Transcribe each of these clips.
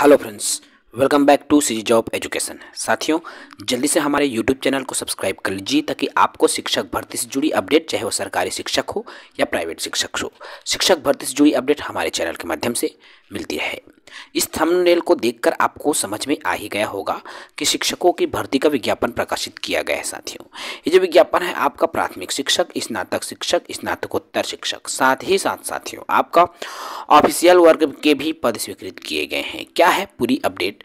hello friends welcome back to C job education साथियों जल्दी से हमारे यूट्यूब चैनल को सब्सक्राइब कर लीजिए ताकि आपको शिक्षक भर्ती से जुड़ी अपडेट चाहे वो सरकारी शिक्षक हो या प्राइवेट शिक्षक हो शिक्षक भर्ती से जुड़ी अपडेट हमारे चैनल के माध्यम से मिलती है इस थंबनेल को देखकर आपको समझ में आ ही गया होगा कि शिक्षकों की भर्ती का विज्ञापन प्रकाशित किया गया है साथियों ये जो विज्ञापन है आपका प्राथमिक शिक्षक स्नातक शिक्षक स्नातकोत्तर शिक्षक साथ ही साथ साथियों आपका ऑफिशियल वर्ग के भी पद स्वीकृत किए गए हैं क्या है पूरी अपडेट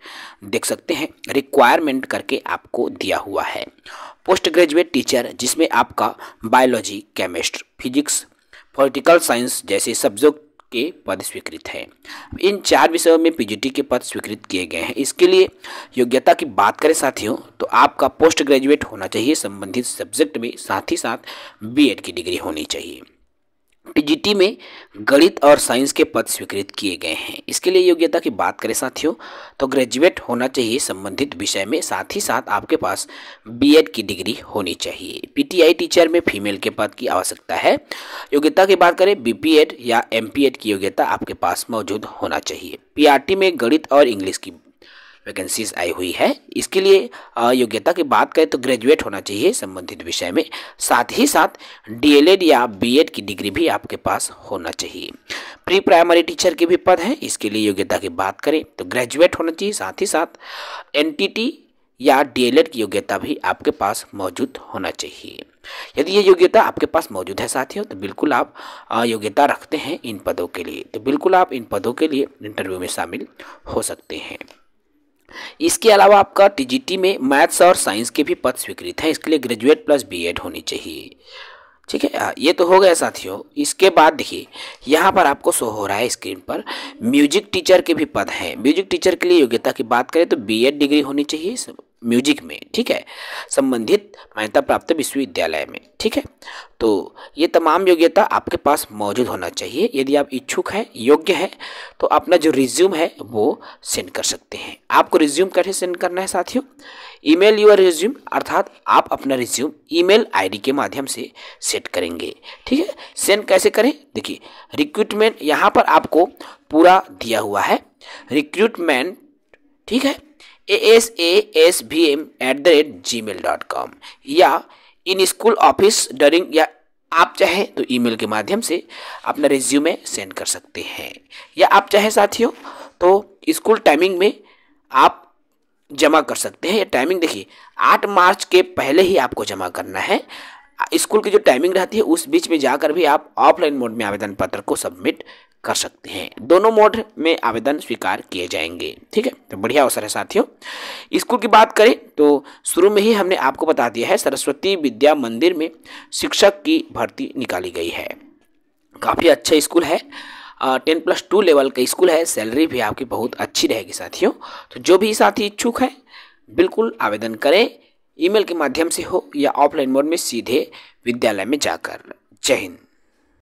देख सकते हैं रिक्वायरमेंट करके आपको दिया हुआ है पोस्ट ग्रेजुएट टीचर जिसमें आपका biology chemistry physics political science जैसे सब्जेक्ट के पद स्वीकृत हैं इन चार विषयों में पीजीटी के पद स्वीकृत किए गए हैं इसके लिए योग्यता की बात करें साथियों तो आपका पोस्ट ग्रेजुएट होना चाहिए संबंधित सब्जेक्ट में साथ ही साथ बीएड की डिग्री होनी चाहिए पीजीटी में गणित और साइंस के पद स्वीकृत किए गए हैं इसके लिए योग्यता की बात करें साथियों तो ग्रेजुएट होना चाहिए संबंधित विषय में साथ ही साथ आपके पास बीएड की डिग्री होनी चाहिए पीटीआई टीचर में फीमेल के पद की आवश्यकता है योग्यता की बात करें बीपीएड या एमपीएड की योग्यता आपके पास मौजूद होना चाहिए पी में गणित और इंग्लिश की वैकेंसीज आई हुई है इसके लिए योग्यता की बात करें तो ग्रेजुएट होना चाहिए संबंधित विषय में साथ ही साथ डीएलएड या बीएड की डिग्री भी आपके पास होना चाहिए प्री प्राइमरी टीचर के भी पद हैं इसके लिए योग्यता की बात करें तो ग्रेजुएट होना चाहिए साथ ही साथ एन या डी की योग्यता भी आपके पास मौजूद होना चाहिए यदि ये योग्यता आपके पास मौजूद है साथियों तो बिल्कुल आप योग्यता रखते हैं इन पदों के लिए तो बिल्कुल आप इन पदों के लिए इंटरव्यू में शामिल हो सकते हैं इसके अलावा आपका टीजीटी में मैथ्स और साइंस के भी पद स्वीकृत हैं इसके लिए ग्रेजुएट प्लस बीएड होनी चाहिए ठीक है ये तो हो गया साथियों इसके बाद देखिए यहाँ पर आपको शो हो रहा है स्क्रीन पर म्यूजिक टीचर के भी पद हैं म्यूजिक टीचर के लिए योग्यता की बात करें तो बीएड डिग्री होनी चाहिए म्यूजिक में ठीक है संबंधित मान्यता प्राप्त विश्वविद्यालय में ठीक है तो ये तमाम योग्यता आपके पास मौजूद होना चाहिए यदि आप इच्छुक हैं योग्य हैं तो अपना जो रिज्यूम है वो सेंड कर सकते हैं आपको रिज्यूम कैसे सेंड करना है साथियों ईमेल योर रिज्यूम अर्थात आप अपना रिज्यूम ईमेल आईडी के माध्यम से सेट करेंगे ठीक है सेंड कैसे करें देखिए रिक्रूटमेंट यहाँ पर आपको पूरा दिया हुआ है रिक्रूटमेंट ठीक है A S A S V M at the rate G mail dot com या इन स्कूल ऑफिस डरिंग या आप चाहे तो ईमेल के माध्यम से अपना रिज्यूमे सेंड कर सकते हैं या आप चाहे साथियों तो स्कूल टाइमिंग में आप जमा कर सकते हैं ये टाइमिंग देखिए आठ मार्च के पहले ही आपको जमा करना है स्कूल की जो टाइमिंग रहती है उस बीच में जाकर भी आप ऑफलाइन मोड में आवेदन पत्र को सबमिट कर सकते हैं दोनों मोड में आवेदन स्वीकार किए जाएंगे ठीक है तो बढ़िया अवसर है साथियों स्कूल की बात करें तो शुरू में ही हमने आपको बता दिया है सरस्वती विद्या मंदिर में शिक्षक की भर्ती निकाली गई है काफ़ी अच्छा स्कूल है टेन प्लस टू लेवल का स्कूल है सैलरी भी आपकी बहुत अच्छी रहेगी साथियों तो जो भी साथी इच्छुक हैं बिल्कुल आवेदन करें ईमेल के माध्यम से हो या ऑफलाइन मोड में सीधे विद्यालय में जाकर जय हिंद